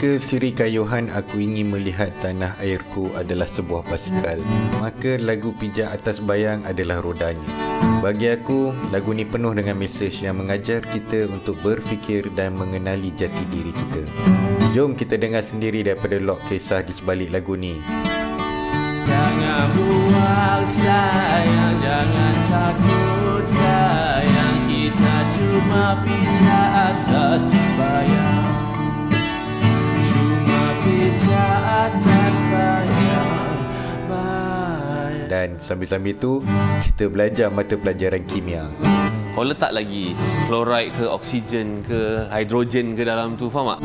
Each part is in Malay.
Jika siri kayuhan aku ingin melihat tanah airku adalah sebuah pasikal. maka lagu pijak atas bayang adalah rodanya. Bagi aku, lagu ni penuh dengan mesej yang mengajar kita untuk berfikir dan mengenali jati diri kita. Jom kita dengar sendiri daripada log kisah di sebalik lagu ni. Jangan buang sayang, jangan takut sayang Kita cuma pijak atas bayang dan sambil-sambil tu kita belajar mata pelajaran kimia. Kau letak lagi chloride ke oksigen ke hidrogen ke dalam tu faham tak?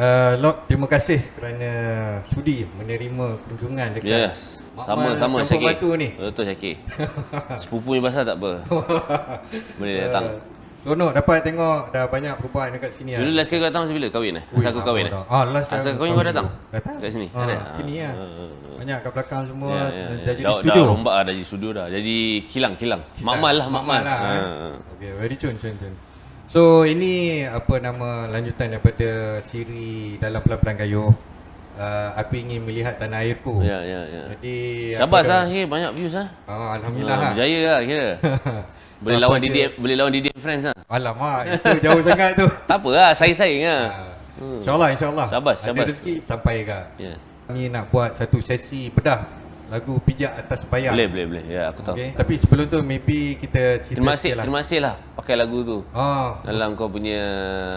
Eh, Lord, terima kasih kerana sudi menerima kunjungan dekat yes. Sama sama Syakir. Batu ni. Betul Syakir. Sepupu ni pasal tak apa. Boleh datang. Uh, eh, no, dapat tengok dah banyak perubahan dekat sini Dulu ah. last kali kau datang sebila kahwin eh? Masa aku kahwin eh? Ah, last Asal kau datang? Datang. Dekat sini. Ha, ah, sini ah. Eh, banyak kat belakang semua yeah, yeah, yeah. dah ya. jadi dah, studio. Dah rombak dah jadi studio dah. Jadi kilang-kilang. Mamal lah, mamal. Ha. Okey, very cun cun cun. So ini apa nama lanjutan daripada siri dalam pelan-pelan kayu. Uh, aku ingin melihat tanah airku. Ya ya ya. Jadi sabar sah, hey, banyak views ah. Ha? Oh, alhamdulillah. Ha, ha. Berjaya lah kira. boleh apa lawan Didi boleh lawan Didi friends lah. Ha? Alamak, itu jauh sangat tu. Tak lah, saing-saing ah. Ha. Insya-Allah insya Sabar sabar. Ada rezeki sampai ke. Ya. Yeah. Ini nak buat satu sesi bedah lagu pijak atas bayar. Boleh boleh boleh. Ya aku tahu. Okay. Tapi sebelum tu maybe kita cerita terima kasih, lah. Terima kasih lah pakai lagu tu. Oh. Dalam kau punya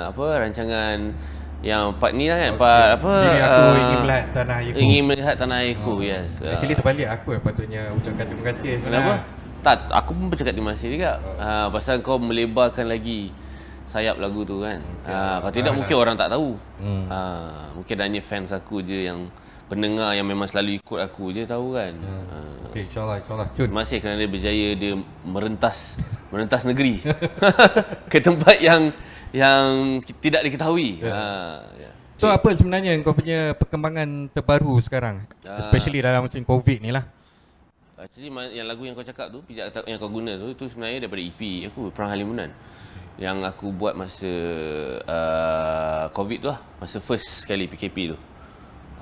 apa rancangan yang part ni lah kan okay. part apa Jadi aku uh, ingin melihat tanah airku ingin melihat tanah airku oh. yes ah. actually terbalik aku yang patutnya ucapkan terima kasih kenapa tak aku pun bercakap terima kasih juga oh. pasal kau melebarkan lagi sayap lagu tu kan okay. kalau tidak mungkin orang tak tahu hmm. mungkin hanya fans aku je yang pendengar yang memang selalu ikut aku je tahu kan. Ya. Ha. Hmm. Okey, insyaallah insyaallah cun. Masih kerana dia berjaya dia merentas merentas negeri. ke tempat yang yang tidak diketahui. Yeah. Ha. Yeah. So apa sebenarnya yang kau punya perkembangan terbaru sekarang? Uh, Especially dalam musim Covid ni lah. Actually yang lagu yang kau cakap tu, pijak yang kau guna tu tu sebenarnya daripada EP aku Perang Halimunan. Yang aku buat masa uh, Covid tu lah, masa first sekali PKP tu.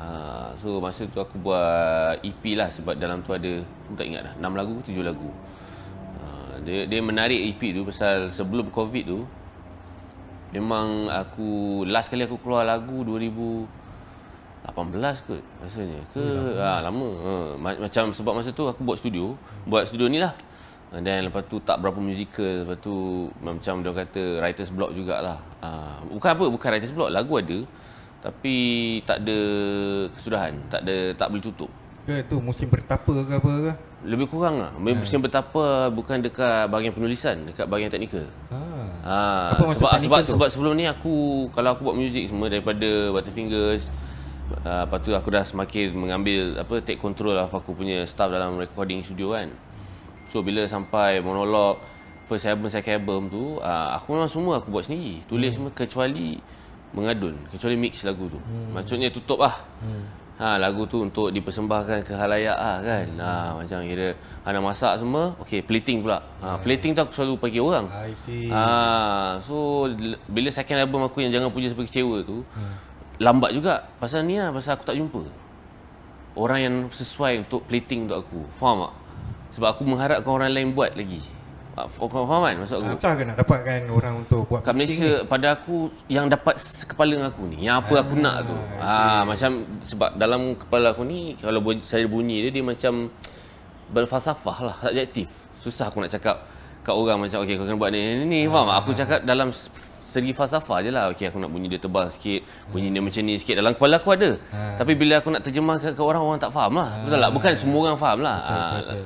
Ah, so masa tu aku buat EP lah sebab dalam tu ada aku tak ingat lah 6 lagu ke 7 lagu. Uh, dia dia menarik EP tu pasal sebelum Covid tu memang aku last kali aku keluar lagu 2018 kot rasanya ke hmm, ah, lama uh, macam sebab masa tu aku buat studio buat studio ni lah dan lepas tu tak berapa musical lepas tu macam dia kata writers block jugaklah uh, bukan apa bukan writers block lagu ada tapi tak ada kesudahan, tak ada tak boleh tutup. Ke tu musim bertapa ke apa ke? Lebih kurang lah. Musim hmm. bertapa bukan dekat bahagian penulisan, dekat bahagian teknikal. Ha. Ah. Ah, ha. Apa sebab sebab, sebab sebelum ni aku kalau aku buat muzik semua daripada Butterfingers uh, lepas tu aku dah semakin mengambil apa take control of aku punya staff dalam recording studio kan. So bila sampai monolog first album second album tu uh, aku memang semua aku buat sendiri. Tulis hmm. semua kecuali mengadun kecuali mix lagu tu hmm. maksudnya tutup lah hmm. ha, lagu tu untuk dipersembahkan ke halayak lah kan hmm. ha, macam kira ada masak semua okay plating pula ha, yeah. Hmm. plating tu aku selalu pergi orang I Ha, so bila second album aku yang jangan puji sebagai kecewa tu hmm. lambat juga pasal ni lah pasal aku tak jumpa orang yang sesuai untuk plating untuk aku faham tak sebab aku mengharapkan orang lain buat lagi uh, Kawan-kawan maksud aku Apa kena dapatkan orang untuk buat Kat Malaysia ni? pada aku Yang dapat kepala dengan aku ni Yang apa aku ah, nak tu ah, ah, Macam sebab dalam kepala aku ni Kalau saya bunyi dia Dia macam berfasafah lah Subjektif Susah aku nak cakap Kat orang macam Okay kau kena buat ni ni ni ah, Faham Aku ah. cakap dalam segi falsafah je lah okay, aku nak bunyi dia tebal sikit bunyi hmm. dia macam ni sikit dalam kepala aku ada ha. tapi bila aku nak terjemah ke orang orang tak faham lah ha. betul lah bukan semua orang faham lah ha.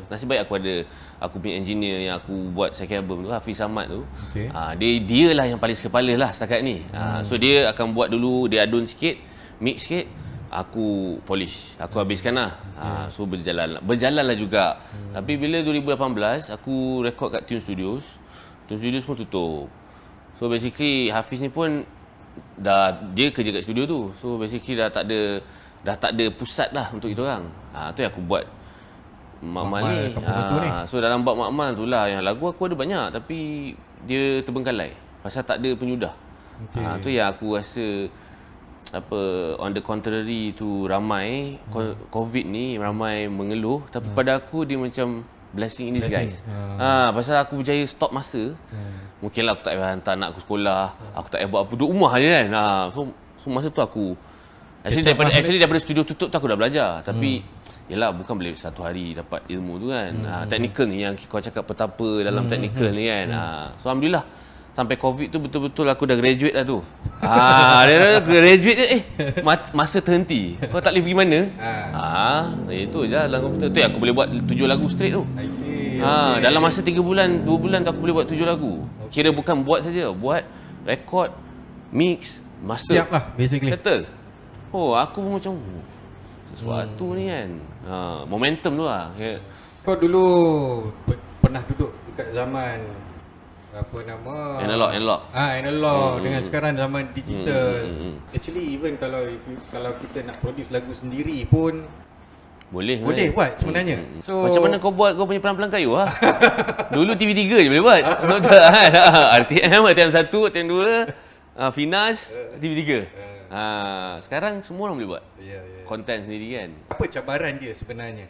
nasib baik aku ada aku punya engineer yang aku buat second album tu lah, Hafiz Samad tu okay. ha. dia dia lah yang paling sekepala lah setakat ni ha. so dia akan buat dulu dia adun sikit mix sikit aku polish aku habiskan lah ha. so berjalan lah berjalan lah juga hmm. tapi bila 2018 aku record kat Tune Studios Tune Studios pun tutup So basically Hafiz ni pun dah dia kerja kat studio tu. So basically dah tak ada dah tak ada pusat lah untuk kita orang. Ha tu yang aku buat makmal, makmal ni. Ha, ni. So dalam bab makmal tu lah yang lagu aku ada banyak tapi dia terbengkalai pasal tak ada penyudah. Okay. Ha tu yang aku rasa apa on the contrary tu ramai hmm. covid ni ramai mengeluh tapi hmm. pada aku dia macam blessing ini guys. Blessing. Ha. pasal aku berjaya stop masa. Ha. Hmm. Mungkinlah aku tak payah hantar anak aku sekolah, ha. aku tak payah buat apa duduk rumah je kan. Ha so, so masa tu aku actually daripada lah. actually daripada studio tutup tu aku dah belajar tapi hmm. yalah bukan boleh satu hari dapat ilmu tu kan. Hmm. Ha technical ni yang kau cakap petapa dalam hmm. technical ni kan. Hmm. Ha so alhamdulillah sampai covid tu betul-betul aku dah graduate lah tu. Ah, dia dah graduate je eh masa terhenti. Kau tak boleh pergi mana? Ah, ah itu eh, je lah komputer. Tu aku boleh buat tujuh lagu straight tu. Ha, ah, dalam masa tiga bulan, dua bulan tu aku boleh buat tujuh lagu. Okay. Kira bukan buat saja, buat record, mix, master. Siap lah basically. Settle. Oh, aku pun macam oh, sesuatu hmm. ni kan. Ha, momentum tu lah. Kau dulu pernah duduk dekat zaman apa nama analog analog ah ha, analog hmm. hmm dengan hmm. sekarang zaman digital hmm, hmm. actually even kalau if kalau kita nak produce lagu sendiri pun boleh boleh buat sebenarnya hmm. so macam mana kau buat kau punya pelan-pelan kayu ah dulu TV3 je boleh buat kan RTM RTM 1 RTM 2 Ah, ah, ah. ah Finas, eh. TV3. Eh. Ah, sekarang semua orang boleh buat. yeah, Yeah. Konten sendiri kan. Apa cabaran dia sebenarnya?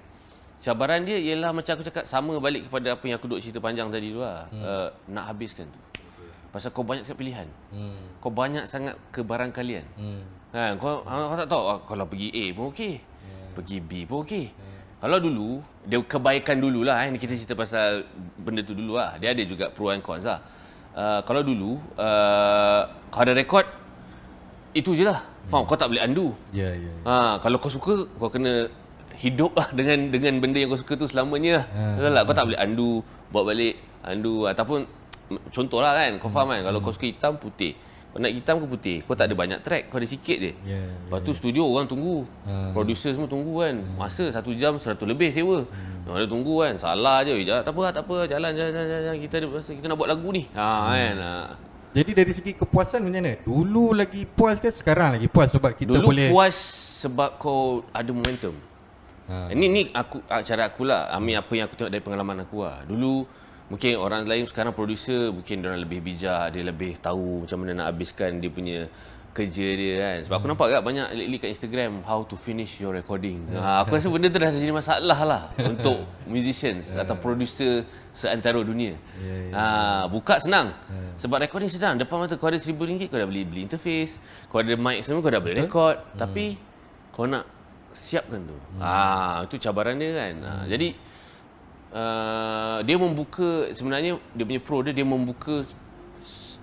cabaran dia ialah macam aku cakap sama balik kepada apa yang aku duduk cerita panjang tadi tu lah hmm. uh, nak habiskan tu pasal kau banyak sangat pilihan hmm. kau banyak sangat kebarangkalian hmm. kan kau, kau tak tahu ah, kalau pergi A pun okey hmm. pergi B pun okey hmm. kalau dulu dia kebaikan lah eh. kita cerita pasal benda tu dulu lah dia ada juga pro and cons lah uh, kalau dulu uh, kau ada rekod itu je lah Faham? Hmm. Kau tak boleh undo. yeah, Yeah, yeah. ha, kalau kau suka, kau kena hidup lah dengan dengan benda yang kau suka tu selamanya lah. Ha, Betul tak? Ha. Kau tak boleh undo, bawa balik, undo ataupun contohlah kan, kau faham kan? Kalau hmm. kau suka hitam, putih. Kau nak hitam ke putih? Kau tak ada banyak track, kau ada sikit je. Yeah, ya, Lepas tu yeah. studio orang tunggu. Ha. Producer semua tunggu kan. Hmm. Masa satu jam seratus lebih sewa. Hmm. Orang ada tunggu kan, salah je. Tak apa, tak apa. Jalan, jalan, jalan, jalan. Kita ada kita nak buat lagu ni. Ha, hmm. kan? Ha. Jadi dari segi kepuasan macam mana? Dulu lagi puas ke sekarang lagi puas sebab kita Dulu boleh... Dulu puas sebab kau ada momentum. Ha. Ini eh, ni aku ah, cara aku lah. Ami apa yang aku tengok dari pengalaman aku lah. Dulu mungkin orang lain sekarang producer mungkin dia orang lebih bijak, dia lebih tahu macam mana nak habiskan dia punya kerja dia kan. Sebab aku hmm. nampak kan banyak lately kat Instagram how to finish your recording. Hmm. Ha, aku rasa benda tu dah jadi masalah lah untuk musicians hmm. atau producer seantero dunia. Yeah, ya, Ha, ya. buka senang. Sebab recording senang. Depan mata kau ada RM1,000 kau dah beli beli interface. Kau ada mic semua kau dah boleh record. Tapi kau nak siapkan tu. Hmm. Ah itu cabaran dia kan. Hmm. jadi uh, dia membuka sebenarnya dia punya pro dia dia membuka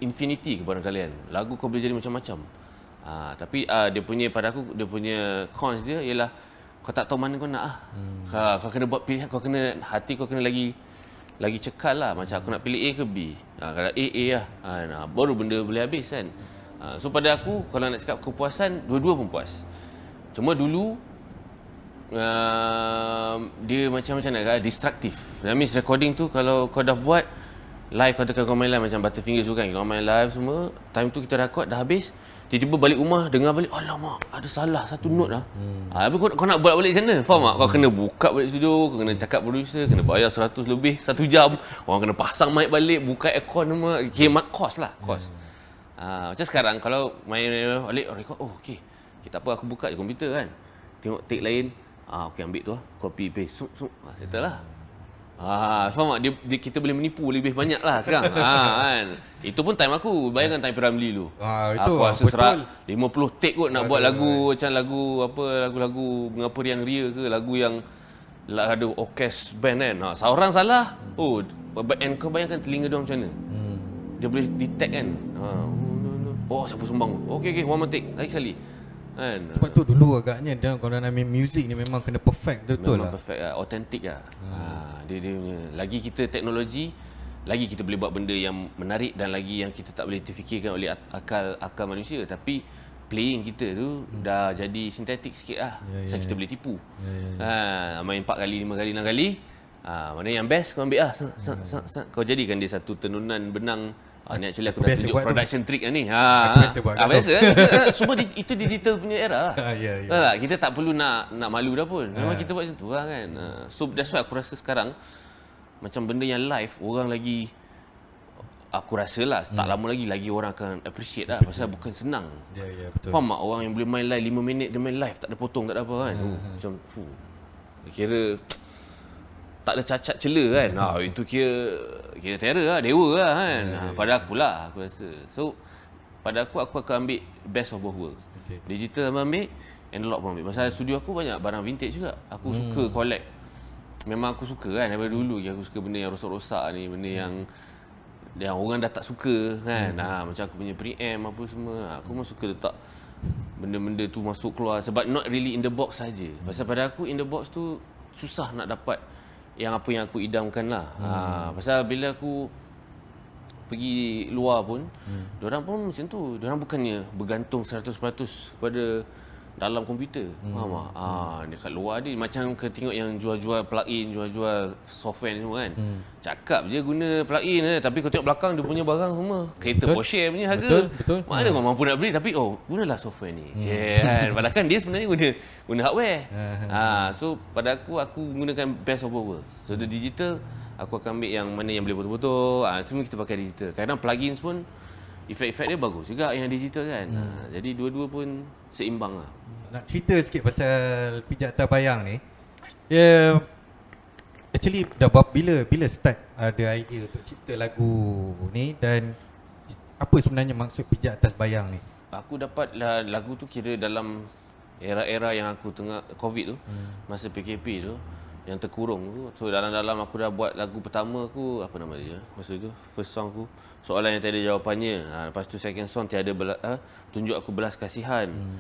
infinity kepada kalian. Lagu kau boleh jadi macam-macam. Ah tapi uh, dia punya pada aku dia punya cons dia ialah kau tak tahu mana kau nak ah. Hmm. Ha, kau kena buat pilihan, kau kena hati kau kena lagi lagi cekal lah macam aku nak pilih A ke B. Ha, kalau A A lah. Ha, nah, baru benda boleh habis kan. Ha, so pada aku kalau nak cakap kepuasan dua-dua pun puas. Cuma dulu Ehm, dia macam macam nak distraktif. That means recording tu kalau kau dah buat live kau tekan kau main live macam Butterfingers tu kan. Kau main live semua, time tu kita record dah habis. Tiba-tiba balik rumah, dengar balik, alamak, ada salah satu hmm. note lah. Hmm. Habis ah, kau, kau nak buat balik sana? mana? Faham tak? Kau kena buka balik studio, kau kena cakap producer, kena bayar seratus lebih, satu jam. Kau kena pasang mic balik, buka aircon semua. Kemat okay, cost lah, cost. Hmm. Uh, macam sekarang, kalau main eh, balik, record, oh okey. Okay, tak apa, aku buka je komputer kan. Tengok take lain, Ah, okey ambil tu ah. Copy paste. Suk suk. Ah, settle lah. Ah, faham Dia, dia, kita boleh menipu lebih banyak lah sekarang. ah, kan? Itu pun time aku. Bayangkan time Piramli dulu. Ah, itu aku ah, rasa serak 50 take kot nak ah, buat ah, lagu ah, macam lagu apa lagu-lagu mengapa yang ria ke lagu yang lah, ada orkes band kan. Ha, seorang salah. Oh, and kau bayangkan telinga dia macam mana? Hmm. Dia boleh detect kan. Ha. oh, siapa sumbang? Okey okey, one more take. Lagi sekali kan sebab tu dulu agaknya dia kalau nak main music ni memang kena perfect betul memang lah memang perfect lah authentic lah hmm. ha, dia punya lagi kita teknologi lagi kita boleh buat benda yang menarik dan lagi yang kita tak boleh terfikirkan oleh akal akal manusia tapi playing kita tu hmm. dah jadi sintetik sikit lah yeah, yeah, kita yeah. boleh tipu yeah, yeah, yeah. Ha, main 4 kali 5 kali 6 kali ha, mana yang best kau ambil lah sang, sang, ya, ya, sang, ya. sang. kau jadikan dia satu tenunan benang ini ah, actually aku, aku dah tunjuk production tu. trick ni. Ha. Aku ah, ah, biasa buat. Ha, Semua di, itu digital punya era lah. ya, ya. Ha, kita tak perlu nak nak malu dah pun. Memang ha. kita buat macam tu lah kan. Ha. So that's why aku rasa sekarang macam benda yang live orang lagi aku rasa lah tak hmm. lama lagi lagi orang akan appreciate lah pasal bukan senang. Ya ya betul. Faham tak orang yang boleh main live 5 minit dia main live tak ada potong tak ada apa kan. Hmm. Uh, macam fuh. Kira tak ada cacat cela kan. Ha, itu kira kira terror lah, dewa lah kan. Ha, pada aku lah aku rasa. So pada aku aku akan ambil best of both worlds. Digital aku ambil, analog pun ambil. Masa studio aku banyak barang vintage juga. Aku hmm. suka collect. Memang aku suka kan daripada dulu aku suka benda yang rosak-rosak ni, benda hmm. yang yang orang dah tak suka kan. Ha, macam aku punya preamp apa semua. Aku memang suka letak benda-benda tu masuk keluar sebab not really in the box saja. Pasal pada aku in the box tu susah nak dapat yang apa yang aku idamkan lah. Ha, hmm. Ha, pasal bila aku pergi luar pun, hmm. orang pun macam tu. Orang bukannya bergantung 100% pada dalam komputer. Hmm. Faham ah? Ha, hmm. dekat luar ni macam ke tengok yang jual-jual plugin, jual-jual software ni semua kan. Hmm. Cakap je guna plugin eh, tapi kau tengok belakang dia punya barang semua. Kereta betul? Porsche punya harga. Betul, betul. Mana hmm. mampu nak beli tapi oh, gunalah software ni. Hmm. Yeah, kan. Padahal kan dia sebenarnya guna guna hardware. Ha, so pada aku aku gunakan best of both worlds. So the digital aku akan ambil yang mana yang boleh betul-betul. ha, ah, semua kita pakai digital. Kadang plugin pun efek-efek dia bagus juga yang digital kan. Hmm. Ha, jadi dua-dua pun seimbang lah. Nak cerita sikit pasal pijat terbayang ni. Ya, yeah, actually dah bila bila start ada idea untuk cipta lagu ni dan apa sebenarnya maksud pijat atas bayang ni? Aku dapat lagu tu kira dalam era-era yang aku tengah COVID tu, hmm. masa PKP tu yang terkurung tu so dalam-dalam aku dah buat lagu pertama aku apa nama dia eh, masa tu first song aku soalan yang tiada jawapannya ha, lepas tu second song tiada bela, ha, tunjuk aku belas kasihan hmm.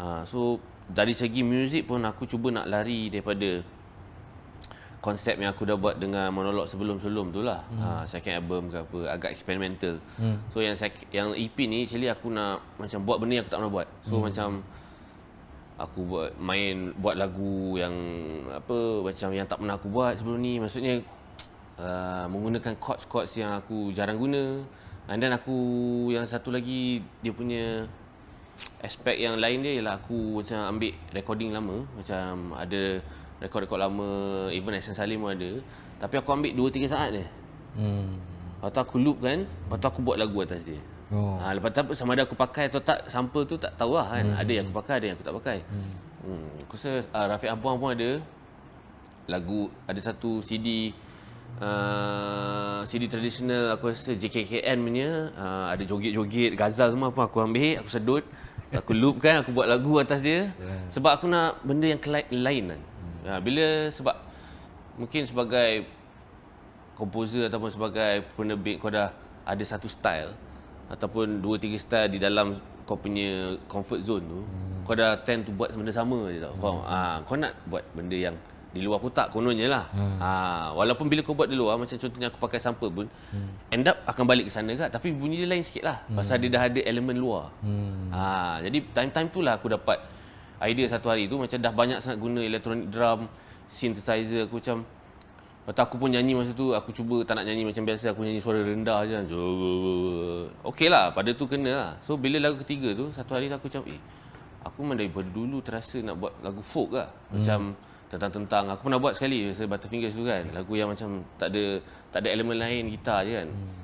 ha, so dari segi muzik pun aku cuba nak lari daripada konsep yang aku dah buat dengan monolog sebelum-sebelum tu lah hmm. ha, second album ke apa agak experimental hmm. so yang yang EP ni actually aku nak macam buat benda yang aku tak pernah buat so hmm. macam aku buat main buat lagu yang apa macam yang tak pernah aku buat sebelum ni maksudnya uh, menggunakan chords chords yang aku jarang guna and then aku yang satu lagi dia punya aspek yang lain dia ialah aku macam ambil recording lama macam ada rekod-rekod lama even Hassan Salim pun ada tapi aku ambil 2 3 saat je hmm atau aku loop kan atau aku buat lagu atas dia Oh. Ha, lepas tu sama ada aku pakai atau tak sampel tu tak tahu lah kan. Hmm. Ada yang aku pakai, ada yang aku tak pakai. Hmm. hmm. Aku rasa uh, Rafiq Abang pun ada lagu ada satu CD uh, ah, CD tradisional aku rasa JKKN punya uh, ada joget-joget gazal semua pun aku ambil aku sedut aku loop kan aku buat lagu atas dia sebab aku nak benda yang lain kan. Uh, bila sebab mungkin sebagai komposer ataupun sebagai penerbit kau dah ada satu style ataupun 2 3 style di dalam kau punya comfort zone tu hmm. kau dah tend to buat benda sama je tau. Hmm. Ha, kau nak buat benda yang di luar kotak kononnya lah. Hmm. Ha, walaupun bila kau buat di luar macam contohnya aku pakai sampel pun hmm. end up akan balik ke sana kat tapi bunyi dia lain sikit lah hmm. pasal dia dah ada elemen luar. Hmm. Ha, jadi time-time tu lah aku dapat idea satu hari tu macam dah banyak sangat guna elektronik drum synthesizer aku macam Lepas tu aku pun nyanyi masa tu Aku cuba tak nak nyanyi macam biasa Aku nyanyi suara rendah je Okey lah pada tu kena lah So bila lagu ketiga tu Satu hari aku macam eh Aku memang daripada dulu terasa nak buat lagu folk lah hmm. Macam tentang-tentang Aku pernah buat sekali Masa Butterfingers tu kan Lagu yang macam tak ada Tak ada elemen lain gitar je kan hmm.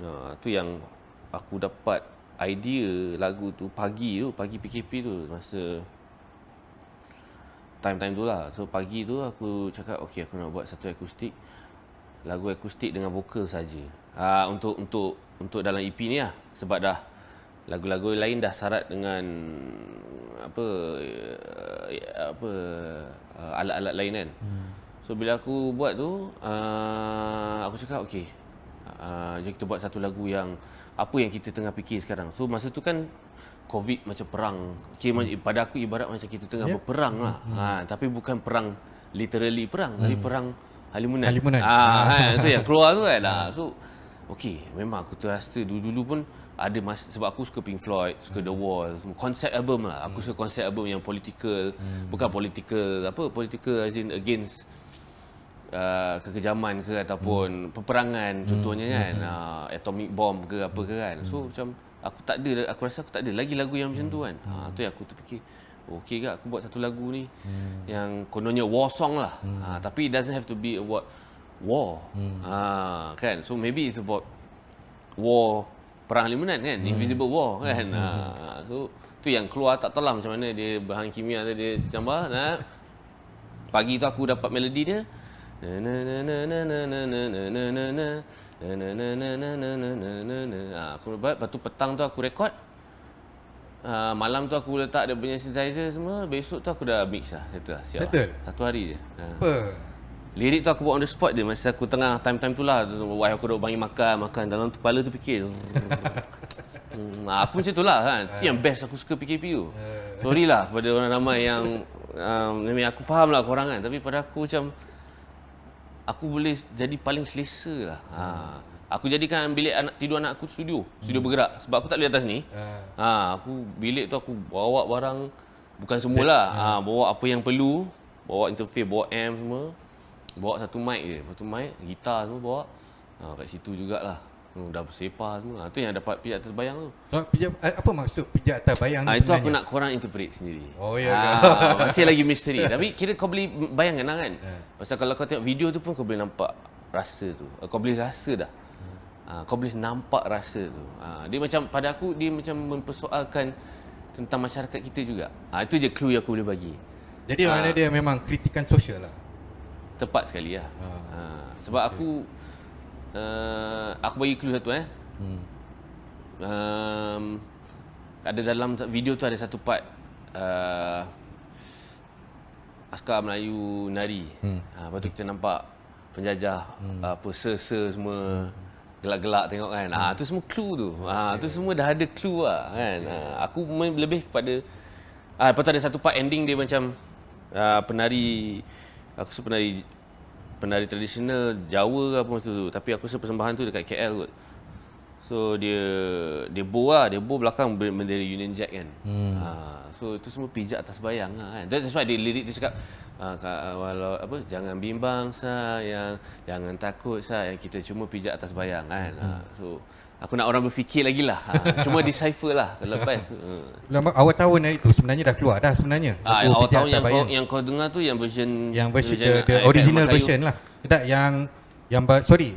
uh, Tu yang aku dapat idea lagu tu Pagi tu, pagi PKP tu Masa time-time tu lah. So pagi tu aku cakap okey aku nak buat satu akustik lagu akustik dengan vokal saja. Ha, untuk untuk untuk dalam EP ni lah sebab dah lagu-lagu lain dah syarat dengan apa eh, apa eh, alat-alat lain kan. Hmm. So bila aku buat tu ah, aku cakap okey. Ah, jadi kita buat satu lagu yang apa yang kita tengah fikir sekarang. So masa tu kan COVID macam perang. Kira hmm. pada aku ibarat macam kita tengah yeah. berperang lah. hmm Ha, tapi bukan perang literally perang. Tapi hmm. perang halimunan. Halimunan. Ha, kan, tu yang keluar tu kan lah. So, okay. Memang aku terasa dulu-dulu pun ada masa sebab aku suka Pink Floyd, suka mm. The hmm. Wall. semua Konsep album lah. Aku mm. suka konsep album yang political. Mm. Bukan political, apa? Political as in against Uh, kekejaman ke ataupun hmm. peperangan contohnya hmm. kan uh, atomic bomb ke apa ke kan so hmm. macam aku tak ada aku rasa aku tak ada lagi lagu yang hmm. macam tu kan hmm. ha tu yang aku terfikir okey ke aku buat satu lagu ni hmm. yang kononnya war song lah hmm. ha tapi it doesn't have to be about war hmm. ha kan so maybe it's about war perang limunan kan hmm. invisible war kan hmm. ha so tu yang keluar tak tahu macam mana dia bahan kimia tu dia tambah ha pagi tu aku dapat melodi dia Na, na, na, na, na, na, na, na, na. Ha, aku lebat lepas tu petang tu aku rekod ha, Malam tu aku letak dia punya synthesizer semua Besok tu aku dah mix lah, settle lah, siap lah. settle. lah Satu hari je ha. Apa? Lirik tu aku buat on the spot je Masa aku tengah time-time tu lah Wah aku dah bangi makan, makan Dalam tu kepala tu fikir hmm, ha, Aku macam tu lah kan Itu yang best aku suka PKPU eh. Sorry lah kepada orang ramai yang um, Aku faham lah korang kan Tapi pada aku macam aku boleh jadi paling selesa lah. Ha. Aku jadikan bilik anak tidur anak aku studio. Studio hmm. bergerak sebab aku tak boleh atas ni. Uh. Ha, aku bilik tu aku bawa barang bukan semualah. Uh. Ha, bawa apa yang perlu, bawa interface, bawa amp semua. Bawa satu mic je, satu mic, gitar semua bawa. Ha, kat situ jugaklah. Hmm, dah bersepah semua. Itu ha, yang dapat pijat atas bayang tu. Ha, pijat, eh, apa maksud pijat atas bayang ha, ah, tu Itu sebenarnya? aku nak korang interpret sendiri. Oh, ya. Ha, masih lagi misteri. Tapi kira kau boleh bayangkan lah kan? Ha. Pasal kalau kau tengok video tu pun kau boleh nampak rasa tu. Kau boleh rasa dah. Ha, kau boleh nampak rasa tu. Ha, dia macam, pada aku, dia macam mempersoalkan tentang masyarakat kita juga. Ha, itu je clue yang aku boleh bagi. Jadi, ha. mana dia memang kritikan sosial lah? Tepat sekali lah. Ha. Ha. Sebab okay. aku Eh, aku bagi clue satu eh. Hmm. Um, ada dalam video tu ada satu part uh, askar Melayu nari. Hmm. Uh, tu kita nampak penjajah hmm. apa ah, ser-ser semua hmm. gelak-gelak tengok kan. Hmm. Ah tu semua clue tu. Ah, okay. Ah tu semua dah ada clue lah kan. Okay. aku lebih kepada ah lepas tu ada satu part ending dia macam ah, penari aku sebenarnya penari tradisional Jawa ke apa macam tu tapi aku rasa persembahan tu dekat KL kot so dia dia bow lah. dia bow belakang bendera Union Jack kan hmm. ha, so itu semua pijak atas bayang lah kan that's why dia lirik dia cakap ah, ah, walau apa jangan bimbang sayang jangan takut sayang kita cuma pijak atas bayang kan ha, so aku nak orang berfikir lagi lah. Ha, cuma decipher lah lepas. Ha. Lama, awal tahun hari tu sebenarnya dah keluar dah sebenarnya. Ha, awal tahun yang kau, yang kau dengar tu yang version... Yang version, version the, the original version Kayu. lah. Tak, yang... yang sorry.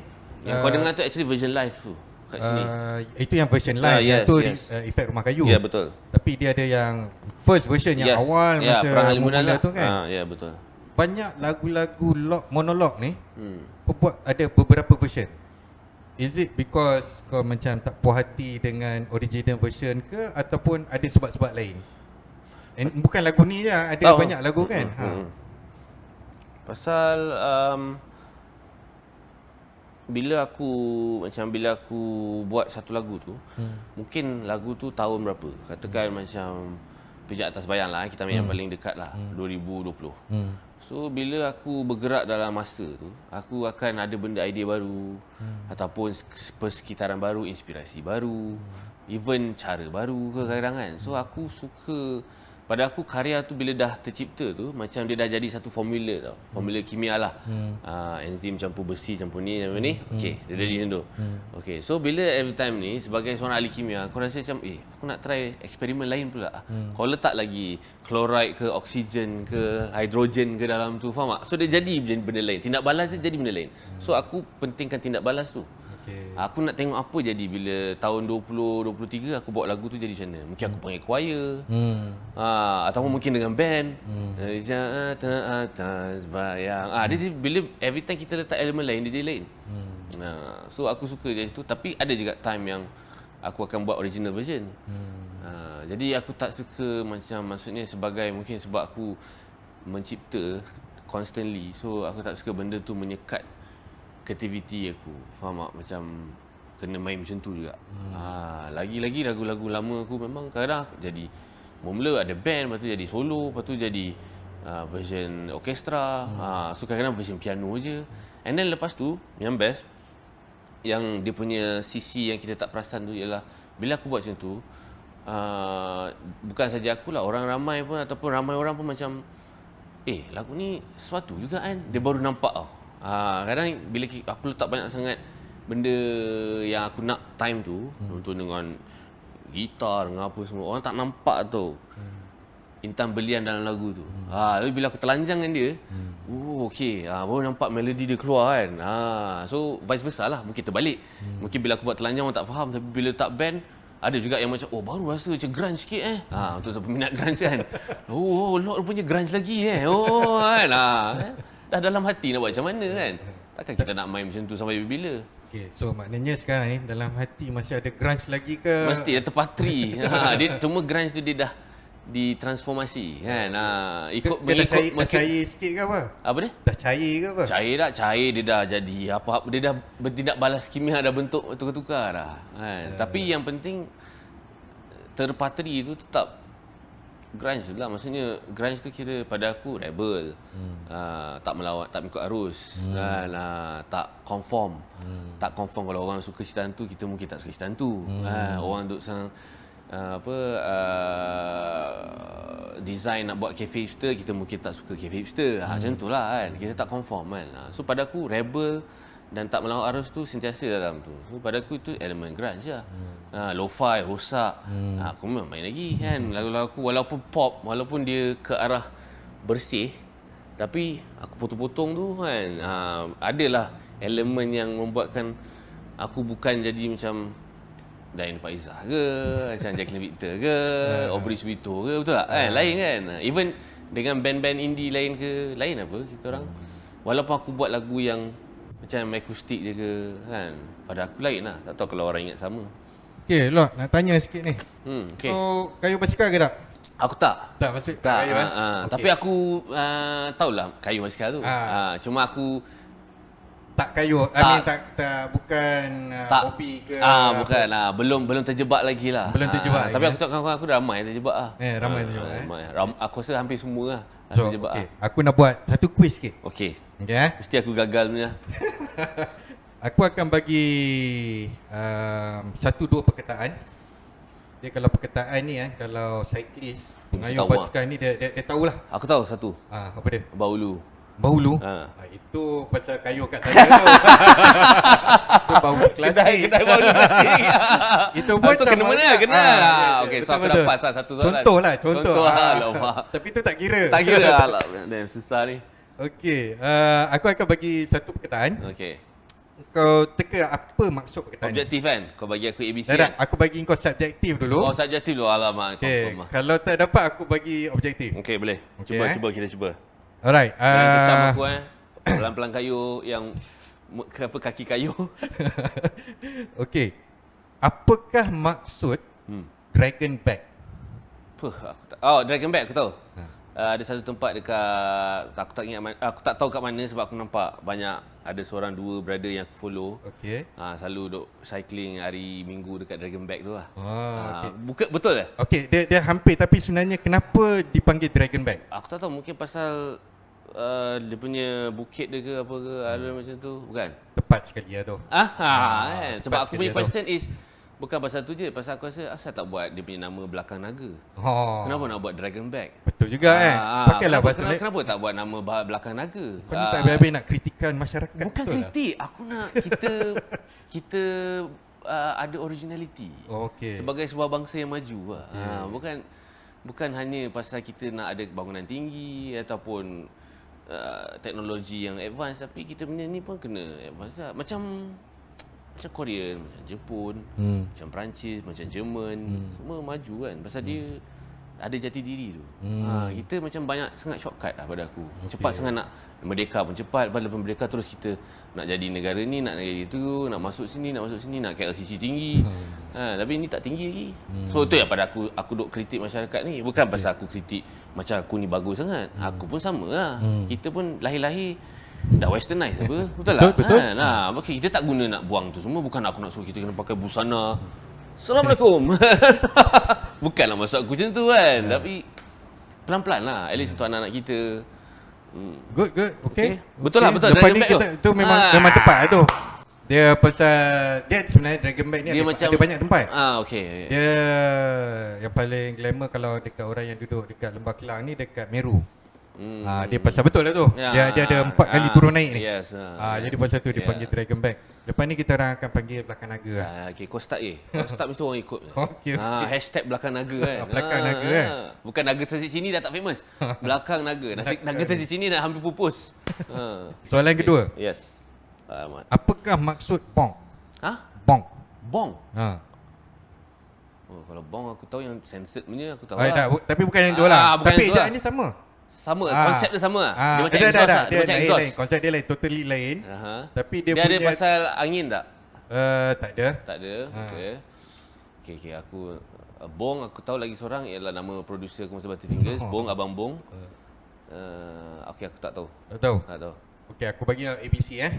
Yang uh, kau dengar tu actually version live tu. Kat sini. Uh, itu yang version ah, live. Uh, yes, itu yes. Uh, efek rumah kayu. Ya, yeah, betul. Tapi dia ada yang first version yang yes. awal yeah, masa mula-mula lah. tu kan. Uh, ah, yeah, betul. Banyak lagu-lagu monolog ni hmm. ada beberapa version. Is it because kau macam tak puas hati dengan original version ke ataupun ada sebab-sebab lain? And eh, bukan lagu ni je, ada oh. banyak lagu kan? Hmm. Ha. Pasal um, bila aku macam bila aku buat satu lagu tu, hmm. mungkin lagu tu tahun berapa? Katakan hmm. macam pijak atas bayang lah, eh, kita ambil hmm. yang paling dekat lah, hmm. 2020. Hmm. So bila aku bergerak dalam masa tu, aku akan ada benda idea baru hmm. ataupun persekitaran baru, inspirasi baru, hmm. even cara baru ke kadang-kadang. Kan. So aku suka pada aku karya tu bila dah tercipta tu macam dia dah jadi satu formula tau formula kimia lah hmm. uh, enzim campur besi campur ni campur ni hmm. okey dia jadi macam tu hmm. okey so bila every time ni sebagai seorang ahli kimia aku rasa macam eh aku nak try eksperimen lain pula hmm. kau letak lagi chloride ke oksigen ke hidrogen ke dalam tu faham tak so dia jadi benda lain tindak balas dia jadi benda lain so aku pentingkan tindak balas tu okay. aku nak tengok apa jadi bila tahun 20 23 aku buat lagu tu jadi macam mana mungkin aku hmm. panggil choir hmm. ah, ha, atau hmm. mungkin dengan band hmm. Eh, atas bayang ah, dia, hmm. bila every time kita letak elemen lain dia jadi lain hmm. ah, so aku suka je tu tapi ada juga time yang aku akan buat original version hmm. ah, jadi aku tak suka macam maksudnya sebagai mungkin sebab aku mencipta constantly so aku tak suka benda tu menyekat kreativiti aku faham tak macam kena main macam tu juga hmm. ha, lagi-lagi lagu-lagu lama aku memang kadang jadi mula ada band lepas tu jadi solo lepas tu jadi uh, version orkestra hmm. ha, so kadang-kadang version piano je and then lepas tu yang best yang dia punya sisi yang kita tak perasan tu ialah bila aku buat macam tu uh, bukan saja aku lah orang ramai pun ataupun ramai orang pun macam eh lagu ni sesuatu juga kan dia baru nampak tau oh. Ah, kadang bila aku letak banyak sangat benda yang aku nak time tu hmm. contoh dengan gitar dengan apa semua orang tak nampak tu hmm. intan belian dalam lagu tu ha tapi bila aku telanjang dengan dia hmm. oh okey ha baru nampak melodi dia keluar kan ha so vice versa lah mungkin terbalik hmm. mungkin bila aku buat telanjang orang tak faham tapi bila tak band ada juga yang macam oh baru rasa macam grunge sikit eh ha untuk peminat grunge kan oh, oh lot punya grunge lagi eh oh kan ha dah dalam hati nak buat macam mana hmm. kan takkan kita nak main macam tu sampai bila Okay, so maknanya sekarang ni dalam hati masih ada grunge lagi ke? Mesti ada terpatri. ha, dia cuma grunge tu dia dah ditransformasi kan. Ha, ikut dia, dia dah cair, dah cair sikit ke apa? Apa ni? Dah cair ke apa? Cair tak? cair dia dah jadi apa, apa dia dah bertindak balas kimia dah bentuk tukar-tukar dah. Kan? Ya, Tapi ya. yang penting terpatri itu tetap grunge lah maksudnya grunge tu kira pada aku rebel hmm. uh, tak melawan, tak mengikut arus hmm. kan uh, tak conform hmm. tak conform kalau orang suka cerita tu kita mungkin tak suka cerita tu hmm. uh, orang duk sang uh, apa uh, design nak buat cafe hipster kita mungkin tak suka cafe hipster hmm. ha, macam tu lah kan kita tak conform kan uh, so pada aku rebel dan tak melawan arus tu sentiasa dalam tu. So pada aku tu elemen grunge lah. Hmm. Ha, ah, lo-fi rosak. Hmm. Ha, aku memang main lagi kan lagu aku walaupun pop, walaupun dia ke arah bersih tapi aku potong-potong tu kan. Ha, adalah elemen yang membuatkan aku bukan jadi macam Dain Faizah ke, macam Jacqueline Victor ke, hmm. Aubrey Subito ke, betul tak? Kan? lain kan? Even dengan band-band indie lain ke, lain apa kita orang? Hmm. Walaupun aku buat lagu yang macam akustik dia ke kan pada aku lain lah tak tahu kalau orang ingat sama Okay Lord nak tanya sikit ni hmm, okay. kau kayu basikal ke tak? aku tak tak basikal tak, kayu kan? Uh, eh? uh, ah, ah. okay. tapi aku ah, tahu lah kayu basikal tu uh. Uh, cuma aku tak kayu tak, Amin, tak, tak, bukan tak, kopi ke ah bukan lah belum belum terjebak lagi lah belum terjebak uh, tapi eh? aku tak kawan aku ramai terjebak lah eh, ramai uh, terjebak eh. Ram. aku rasa hampir semua lah so, terjebak okay. lah. aku nak buat satu quiz sikit okey Okay. Ya. Mesti aku gagal punya. Lah. aku akan bagi um, satu dua perkataan. Dia kalau perkataan ni eh, kalau cyclist pengayuh basikal ni dia, dia, dia, lah. Aku tahu satu. Ah, apa dia? Baulu. Baulu? Ha. Ah, itu pasal kayu kat tanah tu. itu baulu klasik. Kedai, kedai baulu klasik. itu pun so, kena mana? Kena. Ah, so ya, aku ah, ya, betul. dapat salah satu soalan. Contoh lah. Contoh. contoh ah, Tapi tu tak kira. Tak kira. Alah, susah ni. Okey, uh, aku akan bagi satu perkataan. Okey. Kau teka apa maksud perkataan Objektif kan? Kau bagi aku ABC tak, kan? aku bagi kau subjektif dulu. Oh, subjektif dulu. Alamak. Okey, lah. kalau tak dapat aku bagi objektif. Okey, boleh. Cuba, okay, cuba, eh? kita cuba. Alright. Uh, aku, eh. Pelan-pelan kayu yang apa kaki kayu. Okey. Apakah maksud hmm. dragon back? Oh, dragon back aku tahu. Ha uh, ada satu tempat dekat aku tak ingat aku tak tahu kat mana sebab aku nampak banyak ada seorang dua brother yang aku follow. Okey. Ha uh, selalu duk cycling hari minggu dekat Dragon Back tu lah. Ah, ha oh, uh, okay. buka betul eh? Okey, dia dia hampir tapi sebenarnya kenapa dipanggil Dragon Back? Aku tak tahu mungkin pasal Uh, dia punya bukit dia ke apa ke hmm. macam tu bukan tepat sekali ya tu ah, ha, ha, ha, kan? sebab aku punya lah question is Bukan pasal tu je, pasal aku rasa asal tak buat dia punya nama belakang naga. Oh. Kenapa nak buat dragon back? Betul juga kan. Ah, Pakailah kenapa, bahasa kenapa, kenapa tak buat nama belakang naga? Kau ah. tak habis-habis nak kritikan masyarakat. Bukan kritik, lah. aku nak kita kita uh, ada originality. Okey. Sebagai sebuah bangsa yang maju lah. Okay. Ah, bukan bukan hanya pasal kita nak ada bangunan tinggi ataupun uh, teknologi yang advance tapi kita punya ni pun kena advance lah. Macam macam Korea, macam Jepun, hmm. macam Perancis, macam Jerman, hmm. semua maju kan. Pasal hmm. dia ada jati diri tu. Hmm. Ha, kita macam banyak sangat shortcut lah pada aku. Okay. Cepat sangat nak merdeka pun cepat. Lepas merdeka terus kita nak jadi negara ni, nak jadi itu, nak masuk sini, nak masuk sini, nak KLCC tinggi. Hmm. ha, tapi ini tak tinggi lagi. Hmm. So, tu yang pada aku, aku duk kritik masyarakat ni. Bukan okay. pasal aku kritik macam aku ni bagus sangat. Hmm. Aku pun sama lah. Hmm. Kita pun lahir-lahir Dah westernize apa? Eh, betul lah. Betul, Ha, nah, okay, kita tak guna nak buang tu semua. Bukan aku nak suruh kita kena pakai busana. Assalamualaikum. Bukanlah masa aku macam tu kan. Yeah. Tapi pelan-pelan lah. At least yeah. anak-anak kita. Hmm. Good, good. Okay. okay. Betul lah, betul. Lepas ni kita, tu memang, ha. memang tepat lah tu. Dia pasal dia sebenarnya Dragon Bag ni ada, macam, ada banyak tempat. Ah okay. Dia yang paling glamour kalau dekat orang yang duduk dekat Lembah Kelang ni dekat Meru. Hmm. Ah dia pasal betul lah tu. Ya, dia dia ada empat ah, kali turun naik ni. Yes. Ah, ah jadi pasal tu dia yeah. panggil Dragon Bank. Lepas ni kita orang akan panggil belakang naga lah. Ah okey, kau start je. Kau start mesti orang ikut. okay, okay. Ah hashtag belakang naga kan. belakang ah, naga ah. kan. Bukan naga tersit sini dah tak famous. Belakang naga. Nasi naga tersit sini dah hampir pupus. ah. Soalan okay. kedua. Yes. Alamak. Apakah maksud pong? Ha? Bong. Bong. Ha. Oh, kalau bong aku tahu yang censored punya aku tahu. Ah, lah. tak, tapi bukan yang tu ah, lah. Bukan tapi yang tu lah. ni sama. Sama ah. konsep dia sama ah. Dia macam dia, dia, dah, dia, dia macam lain, Konsep dia lain totally lain. Uh-huh. Tapi dia, dia punya ada pasal angin tak? Eh uh, tak ada. Tak ada. Okey. Ah. Okey okay, aku uh, Bong aku tahu lagi seorang ialah nama producer aku masa Batu Fingers, Bong abang Bong. Uh, eh. eh, okay, aku tak tahu. Tak tahu. Tak ha, tahu. Okey, aku bagi yang ABC eh.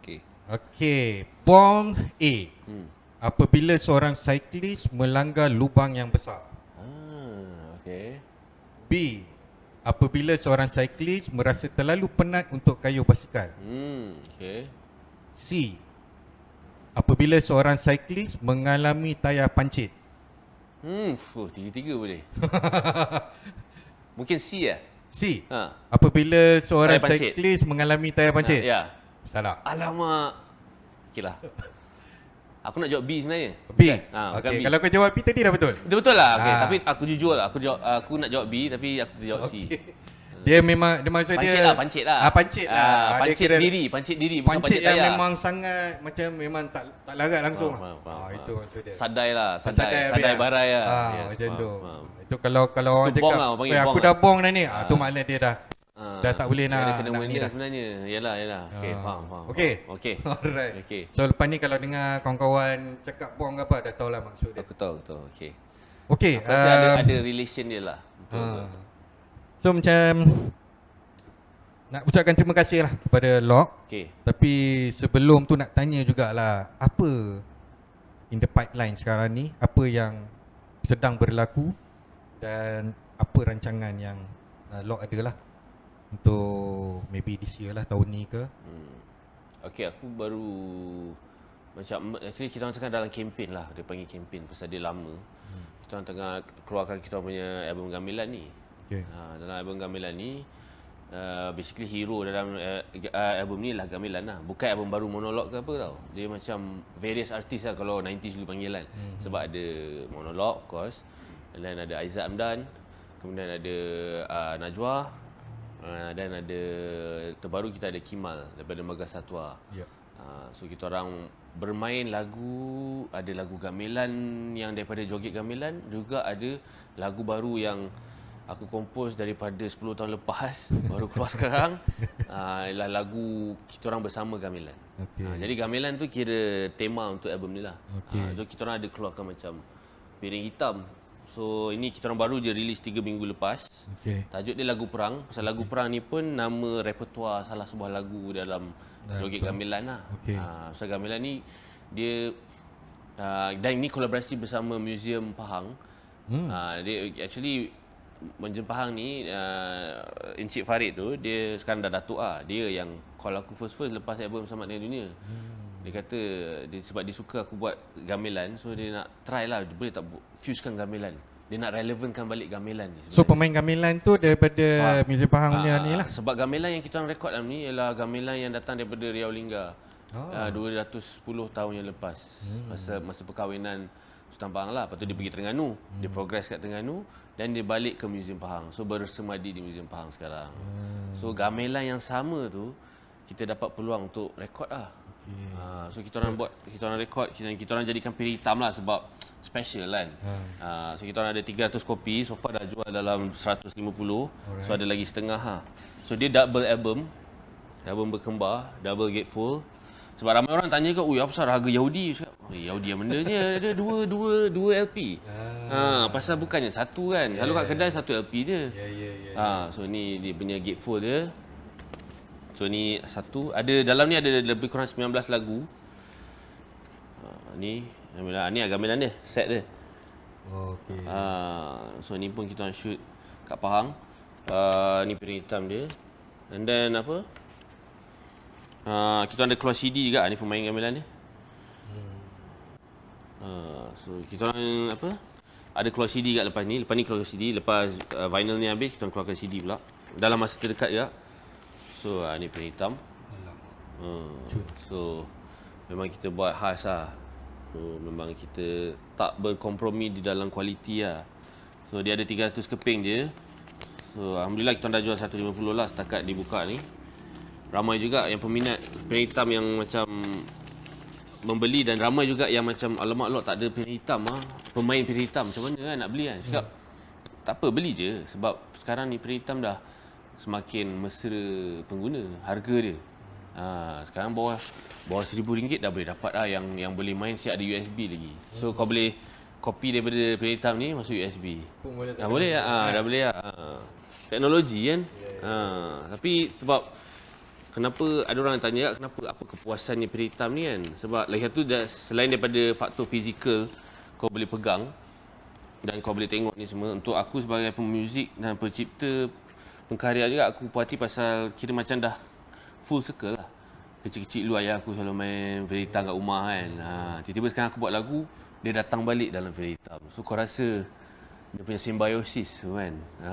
Okey. Okey, Bong A. Hmm. Apabila seorang cyclist melanggar lubang yang besar. Ah, okey. B apabila seorang cyclist merasa terlalu penat untuk kayuh basikal. Hmm, okay. C. Apabila seorang cyclist mengalami tayar pancit. Hmm, fuh, tiga-tiga boleh. Mungkin C ya? C. Ha. Apabila seorang cyclist mengalami tayar ha, pancit. Ha, ya. Salah. Alamak. Okeylah. Aku nak jawab B sebenarnya. B. Ha, okay. B. Kalau kau jawab B tadi dah betul. Betul betul lah. Okay. Ha. Ah. Tapi aku jujur lah. Aku, jawab, aku nak jawab B tapi aku terjawab okay. C. Dia memang dia maksud dia lah, pancit lah. Ah pancit lah. Ah, pancit kira, diri, pancit diri pancit, pancit yang kaya. memang sangat macam memang tak tak larat langsung. Ah, faham, faham, ah itu maksud dia. Sadai lah, sadai, sadai, sadai lah. barai lah. Ah, yes, macam faham, tu. Faham. Itu kalau kalau orang cakap, lah, aku dah lah. bong dah ni. Ah, ah tu makna dia dah. Ha, dah tak boleh nak kena nak benda dah. sebenarnya. Yalah yalah. Ha. Okey, ah. faham, faham. Okey. Okey. Alright. Okey. So lepas ni kalau dengar kawan-kawan cakap buang apa dah tahulah maksud dia. Aku tahu, aku tahu. Okey. Okey, um, ada ada relation dia lah. Ah. Betul. So macam nak ucapkan terima kasih lah kepada Lok. Okey. Tapi sebelum tu nak tanya jugalah apa in the pipeline sekarang ni apa yang sedang berlaku dan apa rancangan yang uh, Lok ada lah untuk maybe this year lah, tahun ni ke. Hmm. Okay, aku baru... Macam, actually kita tengah dalam kempen lah. Dia panggil kempen pasal dia lama. Hmm. Kita tengah keluarkan kita punya album gamelan ni. Okay. Ha, dalam album gamelan ni, Uh, basically hero dalam uh, uh, album ni lah gamelan lah bukan album baru monolog ke apa tau dia macam various artist lah kalau 90s dulu panggil kan mm-hmm. sebab ada monolog of course and ada Aizat Amdan kemudian ada uh, Najwa Ah, dan ada terbaru kita ada Kimal daripada Mega Satwa. Ya. Yeah. Uh, so kita orang bermain lagu ada lagu gamelan yang daripada joget gamelan juga ada lagu baru yang aku kompos daripada 10 tahun lepas baru keluar sekarang uh, ialah lagu kita orang bersama gamelan. Okay. Uh, ah, jadi gamelan tu kira tema untuk album ni lah. Okay. Uh, so kita orang ada keluarkan macam piring hitam So ini kita orang baru dia rilis 3 minggu lepas. Okay. Tajuk dia lagu perang. Pasal lagu perang ni pun nama repertoar salah sebuah lagu dalam joget gamelan lah. Okay. Uh, ah, so gamelan ni dia uh, dan ini kolaborasi bersama Museum Pahang. Hmm. Uh, dia actually Museum Pahang ni uh, Encik Farid tu dia sekarang dah datuk ah. Dia yang call aku first first lepas album Selamat Dengan Dunia. Hmm. Dia kata dia, sebab dia suka aku buat gamelan so dia nak try lah dia boleh tak fusekan gamelan. Dia nak relevankan balik gamelan ni sebenarnya. So pemain gamelan tu daripada ha. Mizi Pahang ha. ni lah. Sebab gamelan yang kita rekod dalam ni ialah gamelan yang datang daripada Riau Lingga. Oh. Ah. 210 ah, tahun yang lepas hmm. masa masa perkahwinan Sultan Pahang lah. Lepas tu dia hmm. pergi Terengganu. Hmm. Dia progress kat Terengganu dan dia balik ke Museum Pahang. So bersemadi di Museum Pahang sekarang. Hmm. So gamelan yang sama tu kita dapat peluang untuk rekod lah. Okay. Uh, ah, so kita orang buat kita orang record, kita, kita orang jadikan piring hitam lah sebab special kan. Ha. Uh, so kita orang ada 300 kopi, so far dah jual dalam 150. Alright. So ada lagi setengah ha. So dia double album. Album berkembar, double gate full. Sebab ramai orang tanya ke, "Ui, apa pasal harga Yahudi?" Cakap, Yahudi yang benda dia ada dua dua dua LP." Ha, ah. ha pasal bukannya satu kan. Yeah. Kalau kat kedai satu LP dia. Ya yeah, ya yeah, ya. Yeah, yeah. Ha, so ni dia punya gate full dia. So ni satu ada dalam ni ada lebih kurang 19 lagu. Ah, ni gambaran ah, ni gambaran dia set dia. Okey. Uh, so ni pun kita nak shoot kat Pahang. Uh, ni piring hitam dia. And then apa? Uh, kita ada keluar CD juga ni pemain gambaran dia. Uh, so kita orang apa? Ada keluar CD kat lepas ni. Lepas ni keluar CD. Lepas uh, vinyl ni habis kita keluarkan CD pula. Dalam masa terdekat juga. Ya. So uh, ah, ni pen hitam. Uh, so memang kita buat khas lah. So memang kita tak berkompromi di dalam kualiti lah. So dia ada 300 keping je. So Alhamdulillah kita dah jual 150 lah setakat dibuka ni. Ramai juga yang peminat pen hitam yang macam membeli dan ramai juga yang macam alamak lot tak ada pen hitam ah pemain pen hitam macam mana kan nak beli kan cakap hmm. tak apa beli je sebab sekarang ni pen hitam dah semakin mesra pengguna harga dia. Ha, sekarang bawah bawah RM1000 dah boleh dapat lah yang yang boleh main siap ada USB lagi. So kau boleh copy daripada Playtime ni masuk USB. Boleh tak? Ha, boleh ah, ha, dah boleh ah. Ha. Teknologi kan. Ha, tapi sebab kenapa ada orang tanya lah, kenapa apa kepuasannya Playtime ni kan? Sebab lagi satu dah, selain daripada faktor fizikal kau boleh pegang dan kau boleh tengok ni semua untuk aku sebagai pemuzik dan pencipta pengkarya juga aku puas hati pasal kira macam dah full circle lah. Kecil-kecil dulu ayah aku selalu main verita kat rumah kan. Ha, tiba-tiba sekarang aku buat lagu, dia datang balik dalam verita. So kau rasa dia punya simbiosis tu kan. Ha,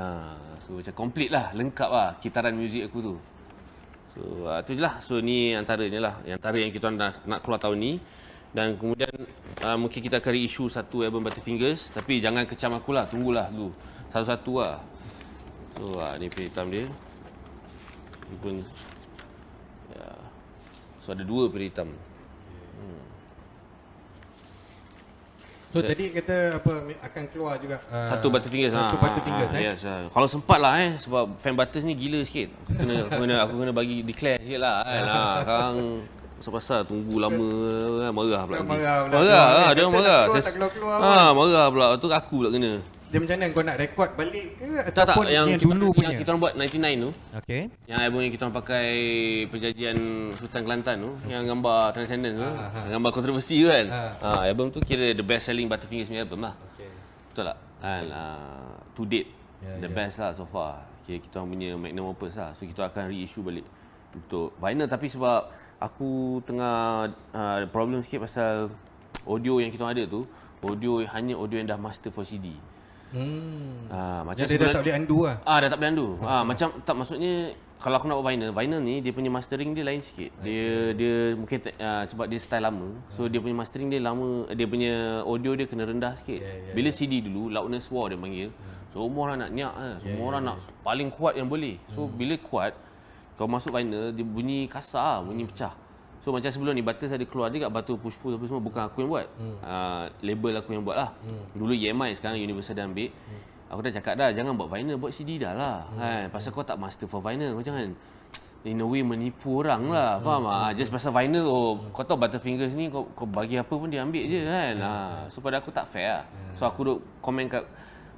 so macam komplit lah, lengkap lah kitaran muzik aku tu. So uh, tu je lah. So ni antaranya lah. Yang antara yang kita nak, nak keluar tahun ni. Dan kemudian uh, mungkin kita akan reissue satu album Butterfingers. Tapi jangan kecam aku lah tunggulah dulu. Satu-satu lah tu lah ni pilih hitam dia ni pun ya. so ada dua pilih hitam hmm. So yeah. tadi kata apa akan keluar juga uh, satu batu tinggal. Ah. satu batu tinggal. fingers ha, kalau sempat lah eh sebab fan batu ni gila sikit. Aku kena aku kena, aku kena bagi declare sikit lah, eh. lah kan. Ha, sekarang pasal-pasal tunggu lama kan marah pula. Marah pula. Marah, marah, marah, marah, Keluar, Ses- keluar, marah pula. Tu aku pula kena. Dia macam mana kau nak record balik ke ataupun tak, yang, yang kita, dulu yang punya? Yang kita orang buat 99 tu. Okey. Yang album yang kita orang pakai perjanjian Sultan Kelantan tu, okay. Hmm. yang gambar transcendence tu, ha, ha. gambar kontroversi tu kan. Ha. ha. album tu kira the best selling Butterfingers punya album lah. Okay. Betul tak? Kan uh, to date yeah, the yeah. best lah so far. Kira kita orang punya magnum opus lah. So kita akan reissue balik untuk vinyl tapi sebab aku tengah uh, problem sikit pasal audio yang kita ada tu audio hanya audio yang dah master for CD. Hmm. Ah, macam Jadi dia tak boleh undo lah. Ah, dah tak boleh undo. Ah, ah, macam tak maksudnya kalau aku nak buat vinyl, vinyl ni dia punya mastering dia lain sikit. Dia okay. dia mungkin uh, sebab dia style lama. So hmm. dia punya mastering dia lama, dia punya audio dia kena rendah sikit. Yeah, yeah, Bila yeah. CD dulu loudness war dia panggil. So hmm. semua orang nak nyak eh. Lah. Semua yeah, orang yeah, nak yeah. paling kuat yang boleh. So hmm. bila kuat kalau masuk vinyl dia bunyi kasar, bunyi hmm. pecah. So macam sebelum ni Butters ada keluar dekat Batu push pull apa semua Bukan aku yang buat hmm. uh, Label aku yang buat lah hmm. Dulu EMI sekarang Universal dah ambil hmm. Aku dah cakap dah Jangan buat vinyl Buat CD dah lah hmm. kan? Pasal hmm. kau tak master for vinyl Kau jangan In a way menipu orang lah hmm. Faham hmm. Ah? Just pasal vinyl oh, hmm. Kau tahu Butterfingers ni kau, kau bagi apa pun dia ambil hmm. je kan hmm. ah. So pada aku tak fair lah hmm. So aku duk komen kat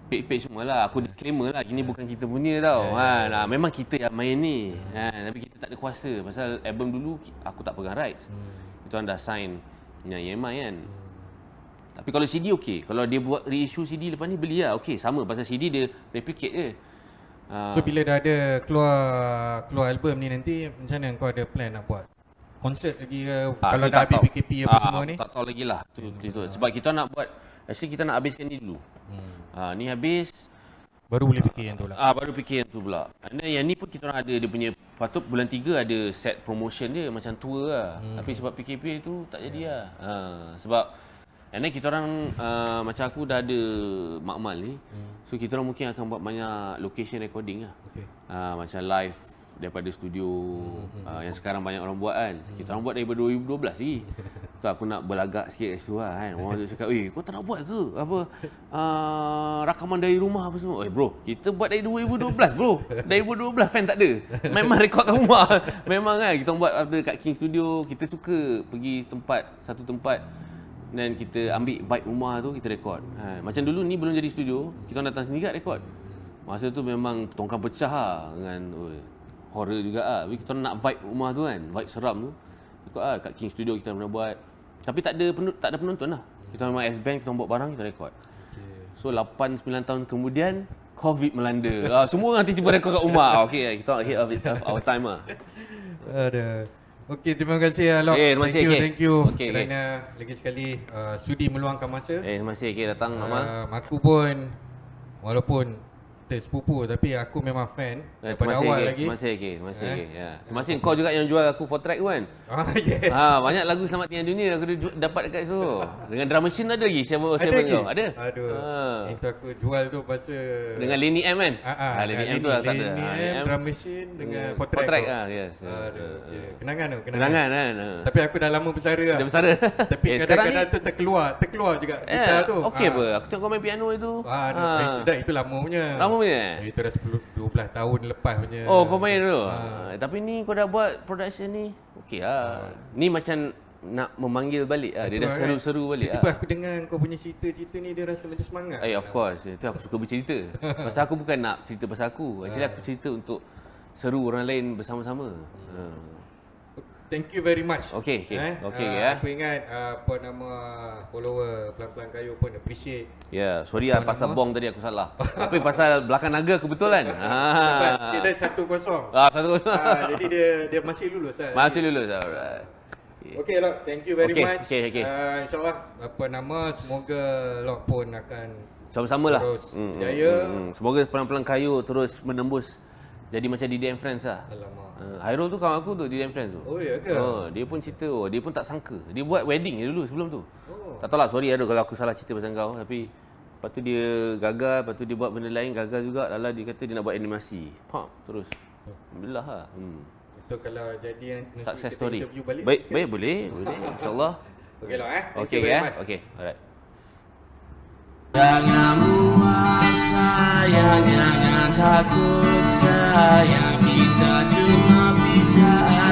page-page semua lah. Aku disclaimer lah. Ini bukan kita punya tau. Ya, ya, ha, ya, lah. Memang kita yang main ni. Ha, tapi kita tak ada kuasa. Pasal album dulu, aku tak pegang rights. Hmm. Itu orang dah sign dengan EMI kan. Hmm. Tapi kalau CD okey. Kalau dia buat reissue CD lepas ni, beli lah. Okey, sama. Pasal CD dia replicate je. Ha. So, bila dah ada keluar keluar album ni nanti, macam mana kau ada plan nak buat? Konsert lagi ke? Ha, kalau dah habis tahu. PKP apa ha, semua ni? Tak tahu lagi lah. Tu, tu, tu, tu. Sebab kita nak buat Actually kita nak habiskan ni dulu. Hmm. Ha ni habis baru boleh fikir yang tu lah. Ah ha, baru fikir yang tu pula. Dan yang ni pun kita orang ada dia punya patut bulan tiga ada set promotion dia macam tua lah. Hmm. Tapi sebab PKP tu tak jadi yeah. lah. Ha sebab dan ni kita orang uh, macam aku dah ada makmal ni. Hmm. So kita orang mungkin akan buat banyak location recording lah. Okay. Ha, ah, macam live daripada studio hmm uh, yang sekarang banyak orang buat kan. hmm Kita orang buat daripada 2012 lagi. tu aku nak berlagak sikit kat situ lah kan. Orang tu cakap, eh kau tak nak buat ke? Apa? Uh, rakaman dari rumah apa semua. Eh bro, kita buat dari 2012 bro. Dari 2012 fan tak ada. Memang rekod kamu lah. Memang kan, kita buat ada kat King Studio. Kita suka pergi tempat, satu tempat. Dan kita ambil vibe rumah tu, kita rekod. Ha. Macam dulu ni belum jadi studio, kita datang sendiri kat rekod. Masa tu memang tongkang pecah lah dengan oh, horror juga ah. Tapi kita nak vibe rumah tu kan, vibe seram tu. Ikut ah kat King Studio kita pernah buat. Tapi tak ada penut, tak ada penonton lah. Kita memang S Band, kita buat barang kita rekod. So 8 9 tahun kemudian COVID melanda. ah, semua orang tiba-tiba rekod kat rumah. Ah, Okey, kita hit our time ah. Ada. Okey, terima kasih ya Lok. Eh, terima kasih, thank you, okay. thank you. Okay, Kerana okay. lagi sekali uh, sudi meluangkan masa. Eh, terima kasih okay, datang uh, ah, Amal. Aku pun walaupun Teh sepupu tapi aku memang fan eh, daripada masih awal lagi. Masih lagi masih lagi Eh? Ya. Masih kau juga yang jual aku for track kan? Ah, yes. Ha, banyak lagu selamat tinggal dunia aku dapat dekat tu So. Dengan drum machine ada lagi. Siapa ada siapa tu? Ada. Aduh. Ha. Itu aku jual tu pasal Dengan Lini M kan? ah ha. Lini M tu lah, aku Lini M, drum machine dengan hmm. for track. For track ah, yes. Aduh. Yeah. Kenangan tu, kenangan. Kenangan kan. Ha. Tapi aku dah lama bersara. Lah. Dah bersara. tapi yeah, kadang-kadang tu terkeluar, terkeluar juga kita eh, tu. Okey ha. apa? Aku tengok kau main piano itu. Ah, ha. Itu, itu lama punya lama punya Itu dah 10, 12 tahun lepas punya Oh kau main dulu? Ha. Eh, tapi ni kau dah buat production ni Okey. lah ha. Ni macam nak memanggil balik lah Dia dah kan? seru-seru balik lah Tiba aku dengar kau punya cerita-cerita ni Dia rasa macam semangat Eh of course Itu aku suka bercerita Pasal aku bukan nak cerita pasal aku Actually ha. aku cerita untuk Seru orang lain bersama-sama hmm. ha. Thank you very much. Okay, okay. Eh? Okay, uh, ah, yeah. Aku ingat uh, apa nama follower pelan-pelan kayu pun appreciate. Yeah, sorry ya, pasal bong tadi aku salah. Tapi pasal belakang naga kebetulan. betul kan? satu kosong. Ah, satu kosong. Ah, jadi dia dia masih lulus lah. Masih lulus. Alright. Okay, lah, Thank you very okay, much. Okay, okay. Uh, InsyaAllah apa nama semoga Lok pun akan sama-sama lah. Terus mm, mm jaya. Mm, mm. Semoga pelan-pelan kayu terus menembus. Jadi macam di DDM Friends lah. Alamak. Uh, Hairul tu kawan aku tu di Friends tu. Oh ya ke? Ha, dia pun cerita oh, dia pun tak sangka. Dia buat wedding dulu sebelum tu. Oh. Tak tahu lah sorry Hairul kalau aku salah cerita pasal kau tapi lepas tu dia gagal, lepas tu dia buat benda lain gagal juga. Lala dia kata dia nak buat animasi. Pam terus. Alhamdulillah lah. Hmm. Itu kalau jadi nanti Success kita interview balik. Baik, baik boleh. Boleh. Insya-Allah. Okeylah eh. Okey ya. Okey. Alright. Jangan buat sayang, jangan takut sayang Kita cuma bicara